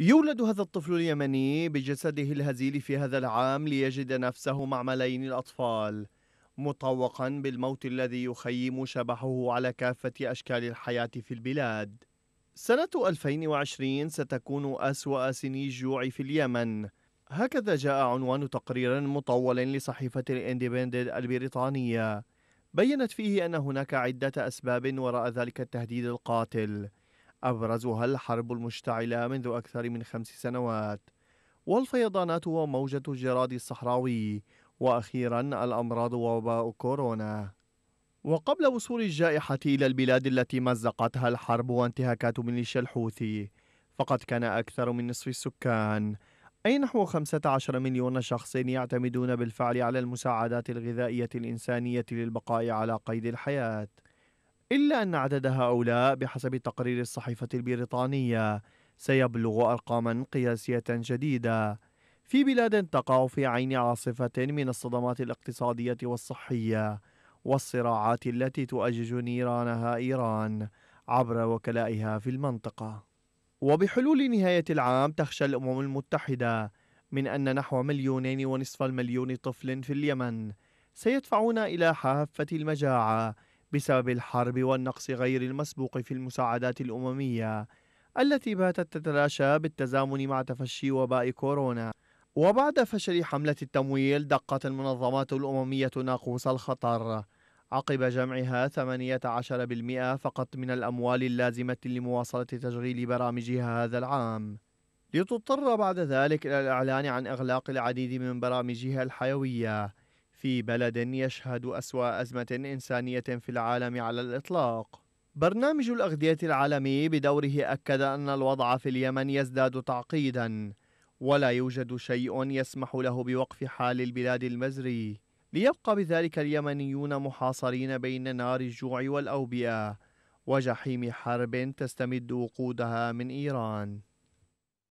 يولد هذا الطفل اليمني بجسده الهزيل في هذا العام ليجد نفسه مع ملايين الأطفال مطوقا بالموت الذي يخيم شبحه على كافة أشكال الحياة في البلاد سنة 2020 ستكون أسوأ سني الجوع في اليمن هكذا جاء عنوان تقرير مطول لصحيفة الاندبندد البريطانية بينت فيه أن هناك عدة أسباب وراء ذلك التهديد القاتل أبرزها الحرب المشتعلة منذ أكثر من خمس سنوات والفيضانات وموجة الجراد الصحراوي وأخيرا الأمراض ووباء كورونا وقبل وصول الجائحة إلى البلاد التي مزقتها الحرب وانتهاكات ميليشيا الحوثي فقد كان أكثر من نصف السكان أي نحو 15 مليون شخص يعتمدون بالفعل على المساعدات الغذائية الإنسانية للبقاء على قيد الحياة إلا أن عدد هؤلاء بحسب تقرير الصحيفة البريطانية سيبلغ أرقاما قياسية جديدة في بلاد تقع في عين عاصفة من الصدمات الاقتصادية والصحية والصراعات التي تؤجج نيرانها إيران عبر وكلائها في المنطقة. وبحلول نهاية العام تخشى الأمم المتحدة من أن نحو مليونين ونصف المليون طفل في اليمن سيدفعون إلى حافة المجاعة بسبب الحرب والنقص غير المسبوق في المساعدات الأممية التي باتت تتلاشى بالتزامن مع تفشي وباء كورونا وبعد فشل حملة التمويل دقت المنظمات الأممية ناقوس الخطر عقب جمعها 18% فقط من الأموال اللازمة لمواصلة تشغيل برامجها هذا العام لتضطر بعد ذلك إلى الإعلان عن إغلاق العديد من برامجها الحيوية في بلد يشهد أسوأ أزمة إنسانية في العالم على الإطلاق. برنامج الأغذية العالمي بدوره أكد أن الوضع في اليمن يزداد تعقيداً، ولا يوجد شيء يسمح له بوقف حال البلاد المزري، ليبقى بذلك اليمنيون محاصرين بين نار الجوع والأوبئة، وجحيم حرب تستمد وقودها من إيران.